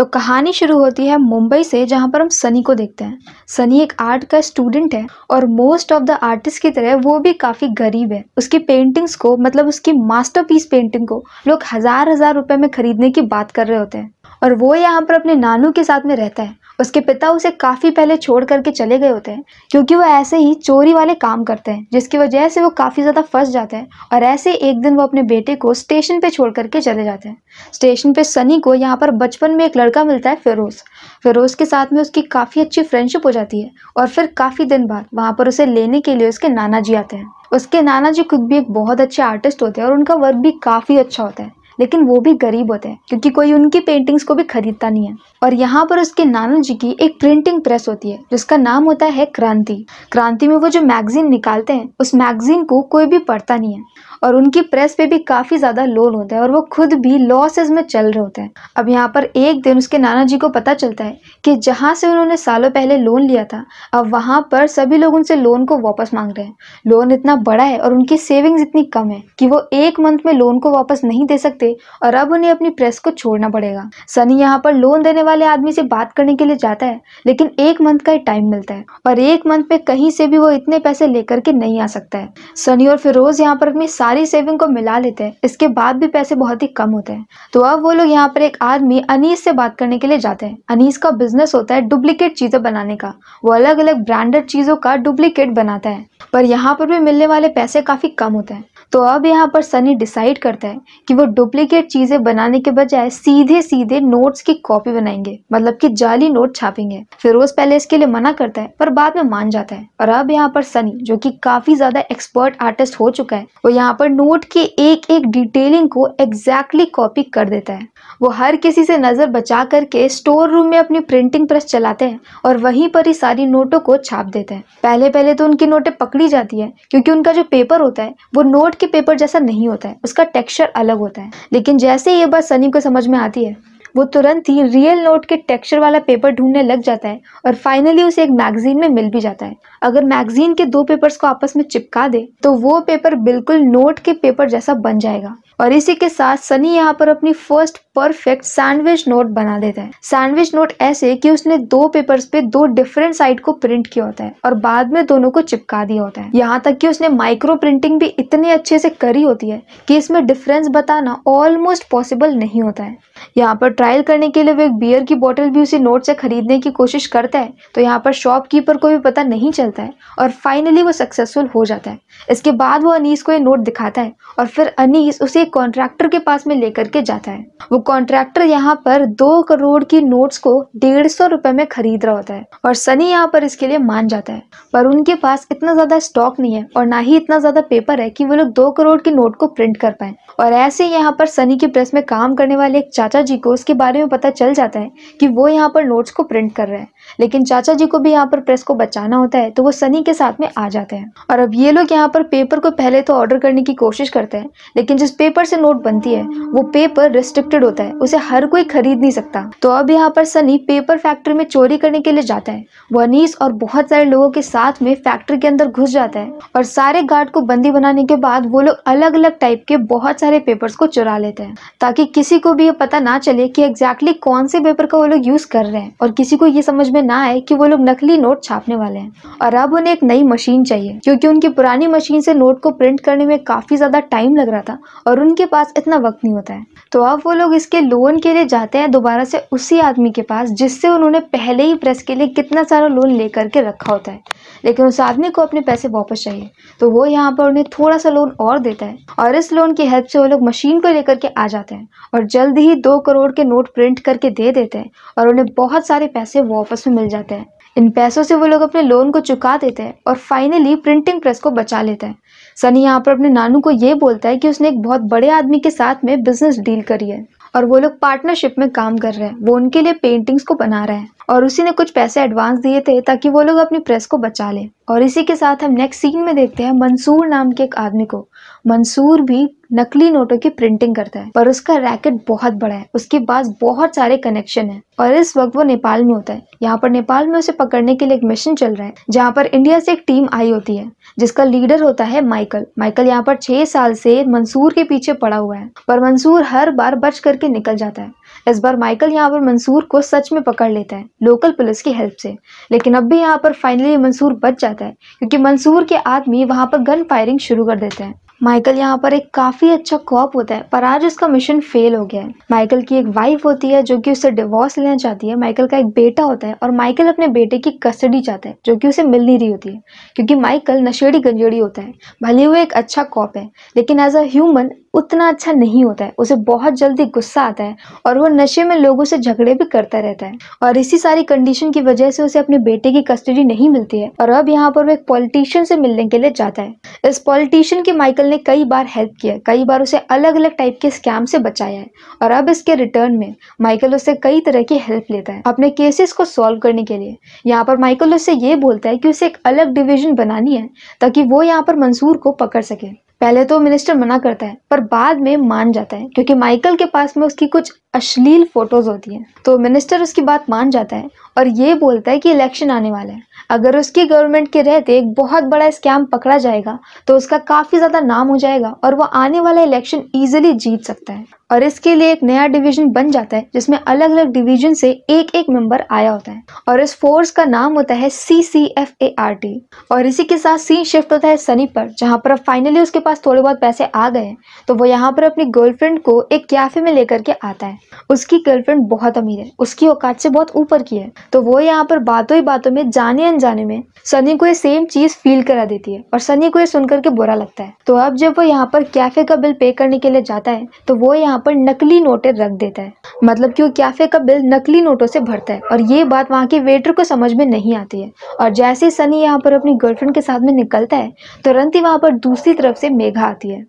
तो कहानी शुरू होती है मुंबई से जहाँ पर हम सनी को देखते हैं सनी एक आर्ट का स्टूडेंट है और मोस्ट ऑफ द आर्टिस्ट की तरह वो भी काफ़ी गरीब है उसकी पेंटिंग्स को मतलब उसकी मास्टरपीस पेंटिंग को लोग हज़ार हज़ार रुपए में खरीदने की बात कर रहे होते हैं और वो यहाँ पर अपने नानू के साथ में रहता है उसके पिता उसे काफ़ी पहले छोड़ करके चले गए होते हैं क्योंकि वो ऐसे ही चोरी वाले काम करते हैं जिसकी वजह से वो काफ़ी ज़्यादा फंस जाते हैं और ऐसे एक दिन वो अपने बेटे को स्टेशन पे छोड़ करके चले जाते हैं स्टेशन पे सनी को यहाँ पर बचपन में एक लड़का मिलता है फिरोज़ फिरोज़ के साथ में उसकी काफ़ी अच्छी फ्रेंडशिप हो जाती है और फिर काफ़ी दिन बाद वहाँ पर उसे लेने के लिए उसके नाना जी आते हैं उसके नाना जी खुद भी एक बहुत अच्छे आर्टिस्ट होते हैं और उनका वर्क भी काफ़ी अच्छा होता है लेकिन वो भी गरीब होते हैं क्योंकि कोई उनकी पेंटिंग्स को भी खरीदता नहीं है और यहाँ पर उसके नाना जी की एक प्रिंटिंग प्रेस होती है जिसका नाम होता है क्रांति क्रांति में वो जो मैगजीन निकालते हैं उस मैगजीन को कोई भी पढ़ता नहीं है और उनकी प्रेस पे भी काफ़ी ज़्यादा लोन होता है और वो खुद भी लॉसेज में चल रहे होते हैं अब यहाँ पर एक दिन उसके नाना जी को पता चलता है कि जहाँ से उन्होंने सालों पहले लोन लिया था अब वहाँ पर सभी लोग उनसे लोन को वापस मांग रहे हैं लोन इतना बड़ा है और उनकी सेविंग्स इतनी कम है कि वो एक मंथ में लोन को वापस नहीं दे सकते और अब उन्हें अपनी प्रेस को छोड़ना पड़ेगा सनी यहाँ पर लोन देने वाले आदमी से बात करने के लिए जाता है लेकिन एक मंथ का ही टाइम मिलता है और एक मंथ में कहीं से भी वो इतने पैसे लेकर के नहीं आ सकता है सनी और फिरोज यहाँ पर अपनी सारी सेविंग को मिला लेते हैं इसके बाद भी पैसे बहुत ही कम होते हैं तो अब वो लोग यहाँ पर एक आदमी अनीस से बात करने के लिए जाते हैं अनीस का बिजनेस होता है डुप्लीकेट चीज़ें बनाने का वो अलग अलग ब्रांडेड चीज़ों का डुप्लीकेट बनाता है पर यहाँ पर भी मिलने वाले पैसे काफ़ी कम होते हैं तो अब यहाँ पर सनी डिसाइड करता है कि वो डुप्लीकेट चीज़ें बनाने के बजाय सीधे सीधे नोट्स की कॉपी बनाएंगे मतलब कि जाली नोट छापेंगे फिरोज पहले इसके लिए मना करता है पर बाद में मान जाता है और अब यहाँ पर सनी जो कि काफी ज्यादा एक्सपर्ट आर्टिस्ट हो चुका है वो यहाँ पर नोट के एक एक डिटेलिंग को एग्जैक्टली कॉपी कर देता है वो हर किसी से नजर बचा करके स्टोर रूम में अपनी प्रिंटिंग प्रेस चलाते हैं और वहीं पर ही सारी नोटों को छाप देते हैं पहले पहले तो उनकी नोटें पकड़ी जाती है क्योंकि उनका जो पेपर होता है वो नोट के पेपर जैसा नहीं होता है उसका टेक्सचर अलग होता है लेकिन जैसे ये बात सनी को समझ में आती है वो तुरंत ही रियल नोट के टेक्सचर वाला पेपर ढूंढने लग जाता है और फाइनली उसे एक मैगजीन में मिल भी जाता है अगर मैगजीन के दो पेपर्स को आपस में चिपका दे तो वो पेपर बिल्कुल नोट के पेपर जैसा बन जाएगा और इसी के साथ सनी यहाँ पर अपनी फर्स्ट परफेक्ट सैंडविच नोट बना देता है सैंडविच नोट ऐसे कि उसने दो पेपर्स पे दो डिफरेंट साइड को प्रिंट किया होता है और बाद में दोनों को चिपका दिया होता है यहाँ तक कि उसने माइक्रो प्रिंटिंग भी इतने अच्छे से करी होती है कि इसमें डिफरेंस बताना ऑलमोस्ट पॉसिबल नहीं होता है यहाँ पर ट्रायल करने के लिए वो एक बियर की बॉटल भी उसी नोट से खरीदने की कोशिश करता है तो यहाँ पर शॉपकीपर को भी पता नहीं चलता है और फाइनली वो सक्सेसफुल हो जाता है इसके बाद वो अनीस को ये नोट दिखाता है और फिर अनीस उसे कॉन्ट्रैक्टर के पास में लेकर के जाता है वो कॉन्ट्रैक्टर यहाँ पर दो करोड़ की नोट्स को डेढ़ सौ रुपए में खरीद रहा होता है और सनी यहाँ पर इसके लिए मान जाता है पर उनके पास इतना ज्यादा स्टॉक नहीं है और ना ही इतना ज्यादा पेपर है कि वो लोग दो करोड़ के नोट को प्रिंट कर पाए और ऐसे यहाँ पर सनी के प्रेस में काम करने वाले एक चाचा जी को उसके बारे में पता चल जाता है कि वो यहाँ पर नोट्स को प्रिंट कर रहे हैं लेकिन चाचा जी को भी यहाँ पर प्रेस को बचाना होता है तो वो सनी के साथ में आ जाते हैं और अब ये लोग यहाँ पर पेपर को पहले तो ऑर्डर करने की कोशिश करते हैं लेकिन जिस पेपर से नोट बनती है वो पेपर रिस्ट्रिक्टेड होता है उसे हर कोई खरीद नहीं सकता तो अब यहाँ पर सनी पेपर फैक्ट्री में चोरी करने के लिए जाता है वो अनीस और बहुत सारे लोगों के साथ में फैक्ट्री के अंदर घुस जाता है और सारे गार्ड को बंदी बनाने के बाद वो लोग अलग अलग टाइप के बहुत सारे पेपर्स को चुरा लेते हैं ताकि किसी को भी ये पता ना चले कि एग्जैक्टली कौन से पेपर का वो लोग यूज कर रहे हैं और किसी को ये समझ में में ना आए कि वो लोग नकली नोट छापने वाले हैं और अब उन्हें एक नई मशीन चाहिए क्योंकि उनकी पुरानी मशीन से नोट को प्रिंट करने में काफ़ी ज़्यादा टाइम लग रहा था और उनके पास इतना वक्त नहीं होता है तो अब वो लोग इसके लोन के लिए जाते हैं दोबारा से उसी आदमी के पास जिससे उन्होंने पहले ही प्रेस के लिए कितना सारा लोन ले करके रखा होता है लेकिन उस आदमी को अपने पैसे वापस चाहिए तो वो यहाँ पर उन्हें थोड़ा सा लोन और देता है और इस लोन की हेल्प से वो लोग मशीन को लेकर के आ जाते हैं और जल्द ही दो करोड़ के नोट प्रिंट करके दे देते हैं और उन्हें बहुत सारे पैसे वापस में मिल जाते हैं इन पैसों से वो लोग अपने लोन को चुका देते हैं और फाइनली प्रिंटिंग प्रेस को बचा लेते हैं सनी यहाँ पर अपने नानू को ये बोलता है कि उसने एक बहुत बड़े आदमी के साथ में बिजनेस डील करी है और वो लोग पार्टनरशिप में काम कर रहे हैं वो उनके लिए पेंटिंग्स को बना रहे हैं और उसी ने कुछ पैसे एडवांस दिए थे ताकि वो लोग अपनी प्रेस को बचा लें और इसी के साथ हम नेक्स्ट सीन में देखते हैं मंसूर नाम के एक आदमी को मंसूर भी नकली नोटों की प्रिंटिंग करता है पर उसका रैकेट बहुत बड़ा है उसके पास बहुत सारे कनेक्शन है और इस वक्त वो नेपाल में होता है यहाँ पर नेपाल में उसे पकड़ने के लिए एक मिशन चल रहा है जहाँ पर इंडिया से एक टीम आई होती है जिसका लीडर होता है माइकल माइकल यहाँ पर छह साल से मंसूर के पीछे पड़ा हुआ है पर मंसूर हर बार बच करके निकल जाता है इस बार माइकल यहाँ पर मंसूर को सच में पकड़ लेता है लोकल पुलिस की हेल्प से लेकिन अब भी यहाँ पर फाइनली मंसूर बच जाता है क्योंकि मंसूर के आदमी वहाँ पर गन फायरिंग शुरू कर देते हैं माइकल यहाँ पर एक काफी अच्छा कॉप होता है पर आज उसका मिशन फेल हो गया है माइकल की एक वाइफ होती है जो कि उसे डिवोर्स लेना चाहती है माइकल का एक बेटा होता है और माइकल अपने बेटे की कस्टडी चाहता है जो कि उसे मिल नहीं रही होती है क्योंकि माइकल नशेड़ी गंजेड़ी होता है भले वो एक अच्छा कॉप है लेकिन एज अ ह्यूमन उतना अच्छा नहीं होता है उसे बहुत जल्दी गुस्सा आता है और वो नशे में लोगों से झगड़े भी करता रहता है और इसी सारी कंडीशन की वजह से उसे अपने बेटे की कस्टडी नहीं मिलती है और अब यहाँ पर वो एक पॉलिटिशियन से मिलने के लिए जाता है इस पॉलिटिशियन की माइकल ने कई बार हेल्प किया कई बार उसे अलग अलग टाइप के स्कैम से बचाया है और अब इसके रिटर्न में माइकल उससे कई तरह की हेल्प लेता है अपने केसेस को सॉल्व करने के लिए यहाँ पर माइकल उससे ये बोलता है कि उसे एक अलग डिविजन बनानी है ताकि वो यहाँ पर मंसूर को पकड़ सके पहले तो मिनिस्टर मना करता है पर बाद में मान जाता है क्योंकि माइकल के पास में उसकी कुछ अश्लील फोटोज होती हैं तो मिनिस्टर उसकी बात मान जाता है और ये बोलता है कि इलेक्शन आने वाला है अगर उसकी गवर्नमेंट के रहते एक बहुत बड़ा स्कैम पकड़ा जाएगा तो उसका काफ़ी ज़्यादा नाम हो जाएगा और वो आने वाला इलेक्शन ईजिली जीत सकता है और इसके लिए एक नया डिवीजन बन जाता है जिसमें अलग अलग डिवीजन से एक एक मेंबर आया होता है और इस फोर्स का नाम होता है C C F A R T और इसी के साथ सी शिफ्ट होता है सनी पर जहाँ पर फाइनली उसके पास थोड़े बहुत पैसे आ गए तो वो यहाँ पर अपनी गर्लफ्रेंड को एक कैफे में लेकर के आता है उसकी गर्लफ्रेंड बहुत अमीर है उसकी औकात से बहुत ऊपर की है तो वो यहाँ पर बातों ही बातों में जाने जाने में सनी को ये सेम चीज फील करा देती है और सनी को ये सुनकर के बुरा लगता है तो अब जब वो यहाँ पर कैफे का बिल पे करने के लिए जाता है तो वो यहाँ पर नकली नोटे रख देता है मतलब कि वो कैफे का बिल नकली नोटों से भरता है और ये बात वहाँ के वेटर को समझ में नहीं आती है और जैसे सनी यहाँ पर अपनी गर्लफ्रेंड के साथ में निकलता है तुरंत तो ही वहाँ पर दूसरी तरफ से मेघा आती है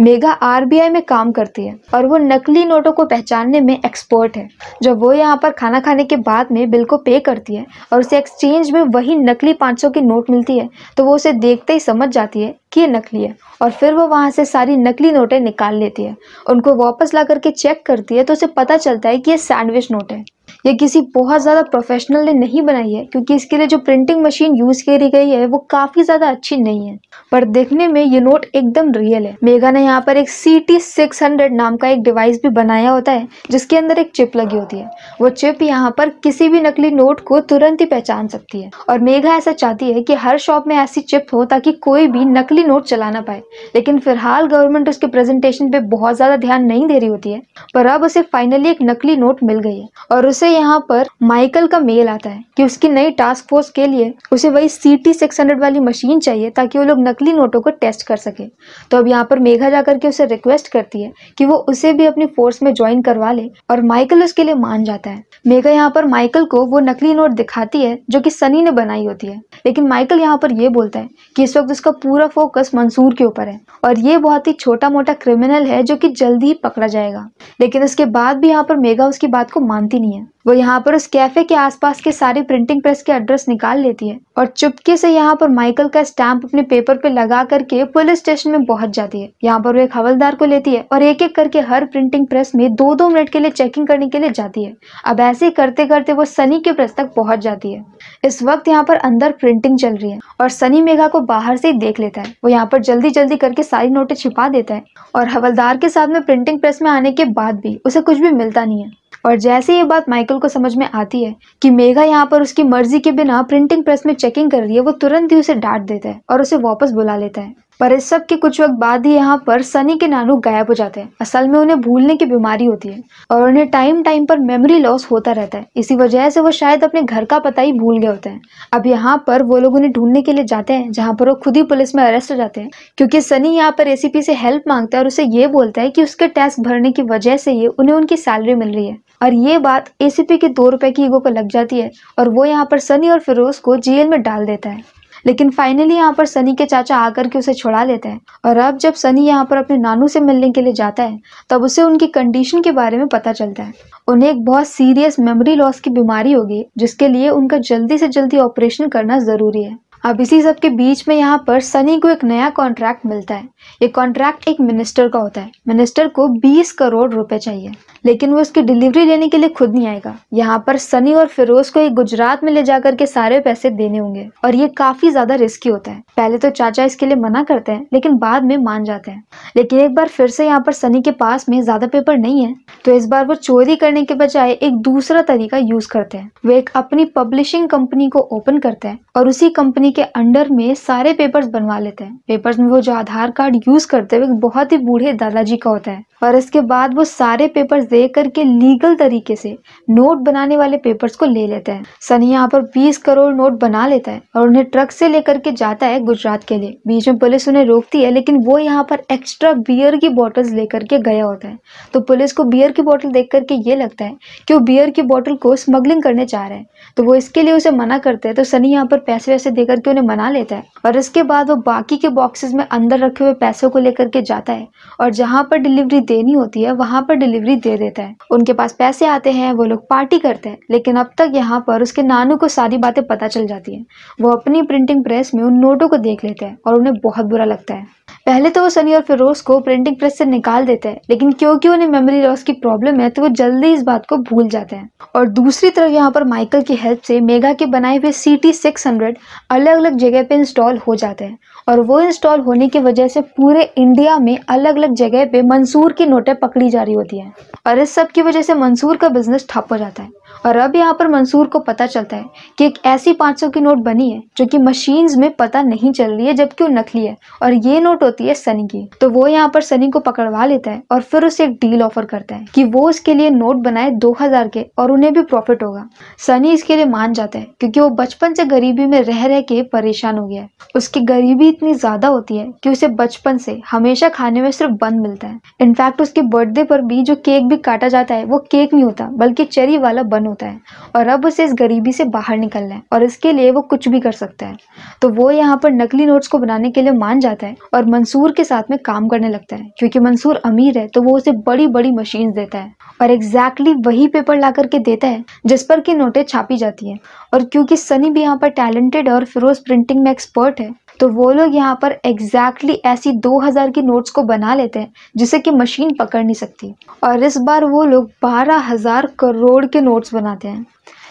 मेघा आरबीआई में काम करती है और वो नकली नोटों को पहचानने में एक्सपर्ट है जब वो यहाँ पर खाना खाने के बाद में बिल को पे करती है और उसे एक्सचेंज में वही नकली 500 की नोट मिलती है तो वो उसे देखते ही समझ जाती है कि ये नकली है और फिर वो वहाँ से सारी नकली नोटें निकाल लेती है उनको वापस ला करके चेक करती है तो उसे पता चलता है कि ये सैंडविच नोट है ये किसी बहुत ज़्यादा प्रोफेशनल ने नहीं बनाई है क्योंकि इसके लिए जो प्रिंटिंग मशीन यूज़ करी गई है वो काफ़ी ज़्यादा अच्छी नहीं है पर देखने में ये नोट एकदम रियल है मेगा ने यहाँ पर एक सी टी सिक्स हंड्रेड नाम का एक डिवाइस भी बनाया होता है जिसके अंदर एक चिप लगी होती है वो चिप यहाँ पर किसी भी नकली नोट को तुरंत ही पहचान सकती है और मेघा ऐसा चाहती है कि हर शॉप में ऐसी चिप हो ताकि कोई भी नकली नोट चला ना पाए लेकिन फिलहाल गवर्नमेंट उसके प्रेजेंटेशन पे बहुत ज़्यादा ध्यान नहीं दे रही होती है पर अब उसे फाइनली एक नकली नोट मिल गई है और उस जैसे यहाँ पर माइकल का मेल आता है कि उसकी नई टास्क फोर्स के लिए उसे वही सी टी सिक्स हंड्रेड वाली मशीन चाहिए ताकि वो लोग नकली नोटों को टेस्ट कर सके तो अब यहाँ पर मेघा जाकर के उसे रिक्वेस्ट करती है कि वो उसे भी अपनी फोर्स में ज्वाइन करवा ले और माइकल उसके लिए मान जाता है मेघा यहाँ पर माइकल को वो नकली नोट दिखाती है जो की सनी ने बनाई होती है लेकिन माइकल यहाँ पर यह बोलता है कि इस वक्त उसका पूरा फोकस मंसूर के ऊपर है और ये बहुत ही छोटा मोटा क्रिमिनल है जो कि जल्दी ही पकड़ा जाएगा लेकिन उसके बाद भी यहाँ पर मेघा उसकी बात को मानती नहीं है वो यहाँ पर उस कैफे के आसपास के सारे प्रिंटिंग प्रेस के एड्रेस निकाल लेती है और चुपके से यहाँ पर माइकल का स्टैंप अपने पेपर पे लगा करके पुलिस स्टेशन में पहुंच जाती है यहाँ पर वो एक हवलदार को लेती है और एक एक करके हर प्रिंटिंग प्रेस में दो दो मिनट के लिए चेकिंग करने के लिए जाती है अब ऐसे करते करते वो सनी के प्रेस तक पहुंच जाती है इस वक्त यहाँ पर अंदर प्रिंटिंग चल रही है और सनी मेघा को बाहर से ही देख लेता है वो यहाँ पर जल्दी जल्दी करके सारी नोटें छिपा देता है और हवलदार के साथ में प्रिंटिंग प्रेस में आने के बाद भी उसे कुछ भी मिलता नहीं है और जैसे ये बात माइकल को समझ में आती है कि मेघा यहाँ पर उसकी मर्जी के बिना प्रिंटिंग प्रेस में चेकिंग कर रही है वो तुरंत ही उसे डांट देता है और उसे वापस बुला लेता है पर इस सब के कुछ वक्त बाद ही यहाँ पर सनी के नानू गायब हो जाते हैं असल में उन्हें भूलने की बीमारी होती है और उन्हें टाइम टाइम पर मेमोरी लॉस होता रहता है इसी वजह से वो शायद अपने घर का पता ही भूल गए होते हैं अब यहाँ पर वो लोग उन्हें ढूंढने के लिए जाते हैं जहाँ पर वो खुद ही पुलिस में अरेस्ट हो जाते हैं क्योंकि सनी यहाँ पर एसीपी से हेल्प मांगता है और उसे ये बोलता है कि उसके टैक्स भरने की वजह से ही उन्हें उनकी सैलरी मिल रही है और ये बात एसीपी के दो रुपए की ईगो को लग जाती है और वो यहाँ पर सनी और फिरोज को जेल में डाल देता है लेकिन फाइनली यहाँ पर सनी के चाचा आकर के उसे छुड़ा लेते हैं और अब जब सनी यहाँ पर अपने नानू से मिलने के लिए जाता है तब उसे उनकी कंडीशन के बारे में पता चलता है उन्हें एक बहुत सीरियस मेमोरी लॉस की बीमारी होगी जिसके लिए उनका जल्दी से जल्दी ऑपरेशन करना ज़रूरी है अब इसी सब के बीच में यहाँ पर सनी को एक नया कॉन्ट्रैक्ट मिलता है ये कॉन्ट्रैक्ट एक मिनिस्टर का होता है मिनिस्टर को 20 करोड़ रुपए चाहिए लेकिन वो उसकी डिलीवरी लेने के लिए खुद नहीं आएगा यहाँ पर सनी और फिरोज को एक गुजरात में ले जाकर के सारे पैसे देने होंगे और ये काफी ज्यादा रिस्की होता है पहले तो चाचा इसके लिए मना करते हैं लेकिन बाद में मान जाते हैं लेकिन एक बार फिर से यहाँ पर सनी के पास में ज्यादा पेपर नहीं है तो इस बार वो चोरी करने के बजाय एक दूसरा तरीका यूज करते हैं वे एक अपनी पब्लिशिंग कंपनी को ओपन करते हैं और उसी कंपनी कंपनी के अंडर में सारे पेपर्स बनवा लेते हैं पेपर्स में वो जो आधार कार्ड यूज करते हुए बहुत ही बूढ़े दादाजी का होता है और इसके बाद वो सारे पेपर्स दे करके लीगल तरीके से नोट बनाने वाले पेपर्स को ले लेते हैं सनी यहाँ पर 20 करोड़ नोट बना लेता है और उन्हें ट्रक से लेकर के जाता है गुजरात के लिए बीच में पुलिस उन्हें रोकती है लेकिन वो यहाँ पर एक्स्ट्रा बियर की बॉटल्स लेकर के गया होता है तो पुलिस को बियर की बॉटल देख करके ये लगता है कि वो बियर की बॉटल को स्मगलिंग करने चाह रहे हैं तो वो इसके लिए उसे मना करते हैं तो सनी यहाँ पर पैसे वैसे देकर करके उन्हें मना लेता है और इसके बाद वो बाकी के बॉक्सेस में अंदर रखे हुए पैसों को लेकर के जाता है और जहाँ पर डिलीवरी देनी होती है वहाँ पर डिलीवरी दे देता है उनके पास पैसे आते हैं वो लोग पार्टी करते हैं लेकिन अब तक यहाँ पर उसके नानू को सारी बातें पता चल जाती है वो अपनी प्रिंटिंग प्रेस में उन नोटों को देख लेते हैं और उन्हें बहुत बुरा लगता है पहले तो वो सनी और फिरोज को प्रिंटिंग प्रेस से निकाल देते हैं लेकिन क्योंकि उन्हें मेमोरी लॉस की प्रॉब्लम है तो वो जल्दी इस बात को भूल जाते हैं और दूसरी तरफ यहाँ पर माइकल की हेल्प से मेगा के बनाए हुए सी टी सिक्स हंड्रेड अलग अलग अलग जगह पे इंस्टॉल हो जाते हैं और वो इंस्टॉल होने की वजह से पूरे इंडिया में अलग अलग जगह पे मंसूर की नोटें पकड़ी जा रही होती हैं और इस सब की वजह से मंसूर का बिजनेस ठप हो जाता है और अब यहाँ पर मंसूर को पता चलता है कि एक ऐसी 500 की नोट बनी है जो कि मशीन्स में पता नहीं चल रही है जबकि वो नकली है और ये नोट होती है सनी की तो वो यहाँ पर सनी को पकड़वा लेता है और फिर उसे एक डील ऑफर करता है कि वो उसके लिए नोट बनाए दो के और उन्हें भी प्रॉफिट होगा सनी इसके लिए मान जाता है क्योंकि वो बचपन से गरीबी में रह रह के परेशान हो गया है उसकी गरीबी इतनी ज़्यादा होती है कि उसे बचपन से हमेशा खाने में सिर्फ बंद मिलता है इनफैक्ट उसके बर्थडे पर भी जो केक भी काटा जाता है वो केक नहीं होता बल्कि चेरी वाला बन होता है और अब उसे इस गरीबी से बाहर निकलना है और इसके लिए वो कुछ भी कर सकता है तो वो यहाँ पर नकली नोट्स को बनाने के लिए मान जाता है और मंसूर के साथ में काम करने लगता है क्योंकि मंसूर अमीर है तो वो उसे बड़ी बड़ी मशीन देता है और एग्जैक्टली वही पेपर ला करके देता है जिस पर की नोटें छापी जाती है और क्योंकि सनी भी यहाँ पर टैलेंटेड और फिरोज प्रिंटिंग में एक्सपर्ट है तो वो लोग यहाँ पर एग्जैक्टली exactly ऐसी 2000 की नोट्स को बना लेते हैं जिसे कि मशीन पकड़ नहीं सकती और इस बार वो लोग 12000 करोड़ के नोट्स बनाते हैं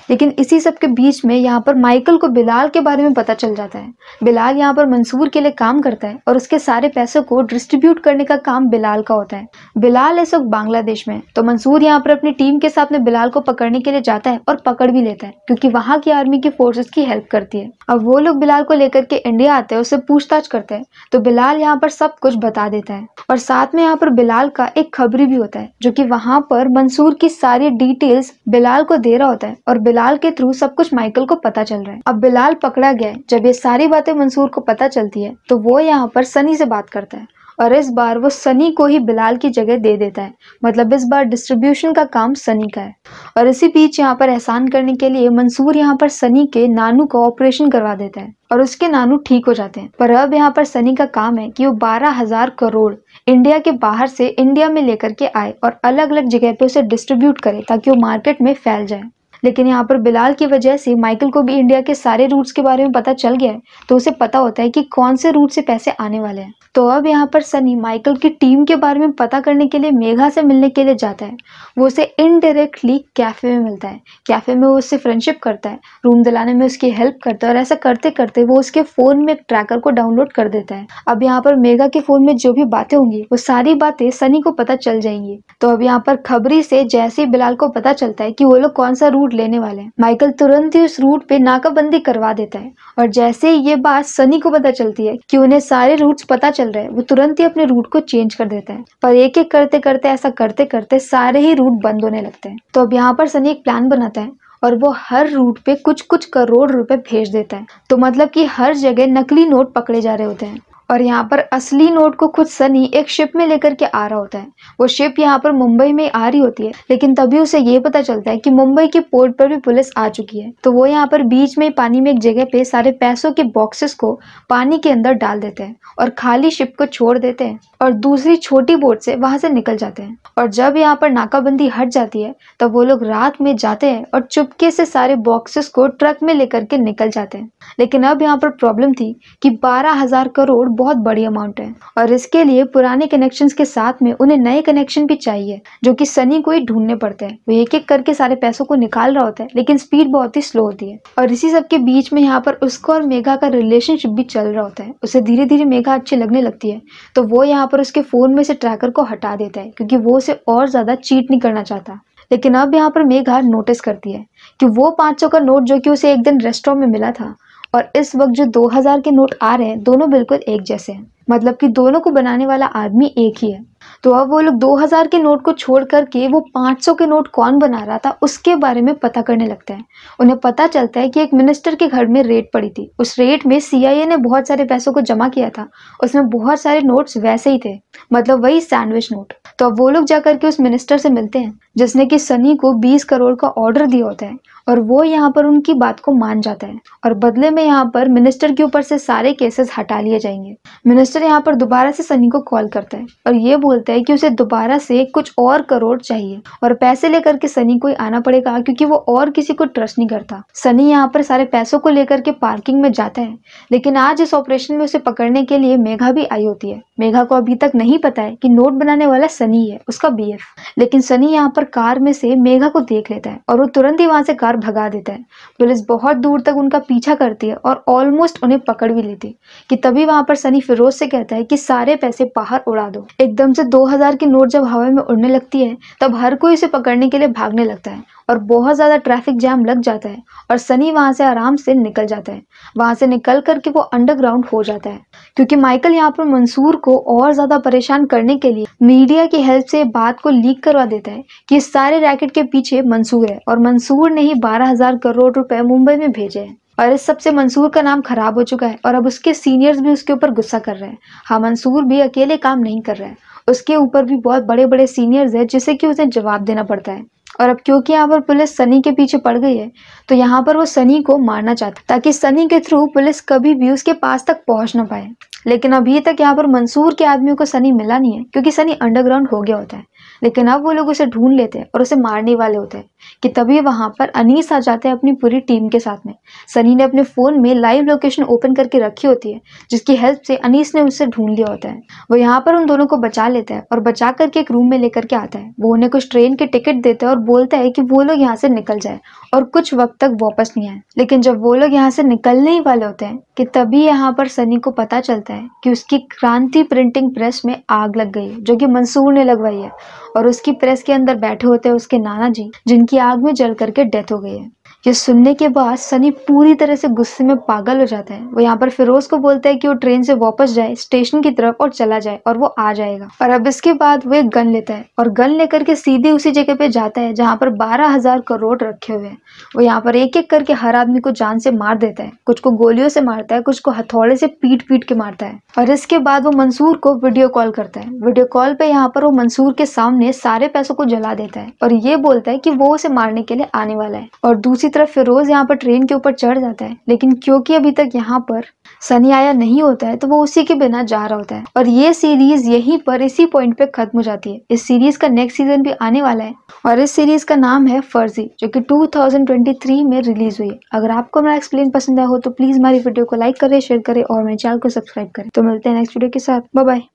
लेकिन इसी सब के बीच में यहाँ पर माइकल को बिलाल के बारे में पता चल जाता है बिलाल यहाँ पर मंसूर के लिए काम करता है और उसके सारे पैसों को डिस्ट्रीब्यूट करने का काम बिलाल का होता है बिलाल इस वक्त बांग्लादेश में तो मंसूर यहाँ पर अपनी टीम के साथ में बिलाल को पकड़ने के लिए जाता है और पकड़ भी लेता है क्योंकि वहाँ की आर्मी की फोर्सेस की हेल्प करती है अब वो लोग बिलाल को लेकर के इंडिया आते हैं उससे पूछताछ करते हैं तो बिलाल यहाँ पर सब कुछ बता देता है और साथ में यहाँ पर बिलाल का एक खबरी भी होता है जो की वहाँ पर मंसूर की सारी डिटेल्स बिलाल को दे रहा होता है और बिलाल बिलाल के थ्रू सब कुछ माइकल को पता चल रहा है अब बिलाल पकड़ा गया है जब ये सारी बातें मंसूर को पता चलती है तो वो यहाँ पर सनी से बात करता है और इस बार वो सनी को ही बिलाल की जगह दे देता है मतलब इस बार डिस्ट्रीब्यूशन का काम सनी का है और इसी बीच यहाँ पर एहसान करने के लिए मंसूर यहाँ पर सनी के नानू को ऑपरेशन करवा देता है और उसके नानू ठीक हो जाते हैं पर अब यहाँ पर सनी का काम है कि वो बारह हजार करोड़ इंडिया के बाहर से इंडिया में लेकर के आए और अलग अलग जगह पे उसे डिस्ट्रीब्यूट करे ताकि वो मार्केट में फैल जाए लेकिन यहाँ पर बिलाल की वजह से माइकल को भी इंडिया के सारे रूट्स के बारे में पता चल गया है तो उसे पता होता है कि कौन से रूट से पैसे आने वाले हैं तो अब यहाँ पर सनी माइकल की टीम के बारे में पता करने के लिए मेघा से मिलने के लिए जाता है वो उसे इनडायरेक्टली कैफ़े में मिलता है कैफ़े में वो उससे फ्रेंडशिप करता है रूम दिलाने में उसकी हेल्प करता है और ऐसा करते करते वो उसके फ़ोन में ट्रैकर को डाउनलोड कर देता है अब यहाँ पर मेघा के फ़ोन में जो भी बातें होंगी वो सारी बातें सनी को पता चल जाएंगी तो अब यहाँ पर खबरी से जैसे ही बिलाल को पता चलता है कि वो लोग कौन सा रूट रूट लेने वाले हैं माइकल तुरंत ही उस रूट पे नाकाबंदी करवा देता है और जैसे ही ये बात सनी को पता चलती है कि उन्हें सारे रूट्स पता चल रहे हैं वो तुरंत ही अपने रूट को चेंज कर देता है पर एक एक करते करते ऐसा करते करते सारे ही रूट बंद होने लगते हैं तो अब यहाँ पर सनी एक प्लान बनाता है और वो हर रूट पे कुछ कुछ करोड़ रुपए भेज देता है तो मतलब कि हर जगह नकली नोट पकड़े जा रहे होते हैं और यहाँ पर असली नोट को खुद सनी एक शिप में लेकर के आ रहा होता है वो शिप यहाँ पर मुंबई में आ रही होती है लेकिन तभी उसे ये पता चलता है कि मुंबई के पोर्ट पर भी पुलिस आ चुकी है तो वो यहाँ पर बीच में पानी में एक जगह पे सारे पैसों के बॉक्सेस को पानी के अंदर डाल देते हैं और खाली शिप को छोड़ देते हैं और दूसरी छोटी बोट से वहां से निकल जाते हैं और जब यहाँ पर नाकाबंदी हट जाती है तब तो वो लोग रात में जाते हैं और चुपके से सारे बॉक्सेस को ट्रक में लेकर के निकल जाते हैं लेकिन अब यहाँ पर प्रॉब्लम थी कि बारह हजार करोड़ बहुत बड़ी अमाउंट है और इसके लिए पुराने कनेक्शंस के साथ में उन्हें नए कनेक्शन भी चाहिए जो कि सनी को ही ढूंढने पड़ते हैं वो एक एक करके सारे पैसों को निकाल रहा होता है लेकिन स्पीड बहुत ही स्लो होती है और इसी सब के बीच में यहाँ पर उसको और मेघा का रिलेशनशिप भी चल रहा होता है उसे धीरे धीरे मेघा अच्छी लगने लगती है तो वो यहाँ पर उसके फ़ोन में से ट्रैकर को हटा देता है क्योंकि वो उसे और ज़्यादा चीट नहीं करना चाहता लेकिन अब यहाँ पर मेघा नोटिस करती है कि वो सौ का नोट जो कि उसे एक दिन रेस्टोरेंट में मिला था और इस वक्त जो 2000 के नोट आ रहे हैं दोनों बिल्कुल एक जैसे हैं मतलब कि दोनों को बनाने वाला आदमी एक ही है तो अब वो लोग 2000 के नोट को छोड़ करके वो 500 के नोट कौन बना रहा था उसके बारे में पता करने लगते हैं उन्हें पता चलता है कि एक मिनिस्टर के घर में रेट पड़ी थी उस रेट में सीआईए ने बहुत सारे पैसों को जमा किया था उसमें बहुत सारे नोट्स वैसे ही थे मतलब वही सैंडविच नोट तो अब वो लोग जाकर के उस मिनिस्टर से मिलते हैं जिसने कि सनी को 20 करोड़ का ऑर्डर दिया होता है और वो यहाँ पर उनकी बात को मान जाता है और बदले में यहाँ पर मिनिस्टर के ऊपर से सारे केसेस हटा लिए जाएंगे मिनिस्टर यहाँ पर दोबारा से सनी को कॉल करता है और ये बोलता है कि उसे दोबारा से कुछ और करोड़ चाहिए और पैसे लेकर के सनी को आना पड़ेगा क्योंकि वो और किसी को ट्रस्ट नहीं करता सनी यहाँ पर सारे पैसों को लेकर के पार्किंग में जाता है लेकिन आज इस ऑपरेशन में उसे पकड़ने के लिए मेघा भी आई होती है मेघा को अभी तक नहीं पता है कि नोट बनाने वाला सनी है उसका बी लेकिन सनी यहाँ पर कार में से मेघा को देख लेता है और वो तुरंत ही वहां से कार भगा देता है पुलिस बहुत दूर तक उनका पीछा करती है और ऑलमोस्ट उन्हें पकड़ भी लेती कि तभी वहां पर सनी फिरोज से कहता है कि सारे पैसे बाहर उड़ा दो एकदम से दो हजार की नोट जब हवा में उड़ने लगती है तब हर कोई उसे पकड़ने के लिए भागने लगता है और बहुत ज़्यादा ट्रैफिक जाम लग जाता है और सनी वहां से आराम से निकल जाता है वहां से निकल करके वो अंडरग्राउंड हो जाता है क्योंकि माइकल यहाँ पर मंसूर को और ज़्यादा परेशान करने के लिए मीडिया की हेल्प से बात को लीक करवा देता है कि इस सारे रैकेट के पीछे मंसूर है और मंसूर ने ही बारह हजार करोड़ रुपए मुंबई में भेजे हैं और इस सबसे मंसूर का नाम खराब हो चुका है और अब उसके सीनियर्स भी उसके ऊपर गुस्सा कर रहे हैं हाँ मंसूर भी अकेले काम नहीं कर रहे हैं उसके ऊपर भी बहुत बड़े बड़े सीनियर्स हैं जिसे कि उसे जवाब देना पड़ता है और अब क्योंकि यहाँ पर पुलिस सनी के पीछे पड़ गई है तो यहाँ पर वो सनी को मारना चाहता ताकि सनी के थ्रू पुलिस कभी भी उसके पास तक पहुँच ना पाए लेकिन अभी तक यहाँ पर मंसूर के आदमियों को सनी मिला नहीं है क्योंकि सनी अंडरग्राउंड हो गया होता है लेकिन अब वो लोग उसे ढूंढ लेते हैं और उसे मारने वाले होते हैं कि तभी वहाँ पर अनीस आ जाते हैं अपनी पूरी टीम के साथ में सनी ने अपने फ़ोन में लाइव लोकेशन ओपन करके रखी होती है जिसकी हेल्प से अनीस ने उसे ढूंढ लिया होता है वो यहाँ पर उन दोनों को बचा लेता है और बचा करके एक रूम में लेकर के आता है वो उन्हें कुछ ट्रेन के टिकट देता है और बोलता है कि वो लोग यहाँ से निकल जाए और कुछ वक्त तक वापस नहीं आए लेकिन जब वो लोग यहाँ से निकलने ही वाले होते हैं कि तभी यहाँ पर सनी को पता चलता है कि उसकी क्रांति प्रिंटिंग प्रेस में आग लग गई जो कि मंसूर ने लगवाई है और उसकी प्रेस के अंदर बैठे होते हैं उसके नाना जी जिनकी की आग में जल करके डेथ हो गई है ये सुनने के बाद सनी पूरी तरह से गुस्से में पागल हो जाता है वो यहाँ पर फिरोज को बोलता है कि वो ट्रेन से वापस जाए स्टेशन की तरफ और चला जाए और वो आ जाएगा और अब इसके बाद वो एक गन लेता है और गन लेकर के सीधे उसी जगह पे जाता है जहाँ पर बारह हजार करोड़ रखे हुए हैं वो यहाँ पर एक एक करके हर आदमी को जान से मार देता है कुछ को गोलियों से मारता है कुछ को हथौड़े से पीट पीट के मारता है और इसके बाद वो मंसूर को वीडियो कॉल करता है वीडियो कॉल पे यहाँ पर वो मंसूर के सामने सारे पैसों को जला देता है और ये बोलता है की वो उसे मारने के लिए आने वाला है और दूसरी दूसरी तरफ फिरोज़ यहाँ पर ट्रेन के ऊपर चढ़ जाता है लेकिन क्योंकि अभी तक यहाँ पर सनी आया नहीं होता है तो वो उसी के बिना जा रहा होता है और ये सीरीज यहीं पर इसी पॉइंट पे खत्म हो जाती है इस सीरीज का नेक्स्ट सीजन भी आने वाला है और इस सीरीज का नाम है फर्जी जो कि 2023 में रिलीज हुई है अगर आपको मेरा एक्सप्लेन पसंद आया हो तो प्लीज हमारी वीडियो को लाइक करे शेयर करे और मेरे चैनल को सब्सक्राइब करें तो मिलते हैं नेक्स्ट वीडियो के साथ बाय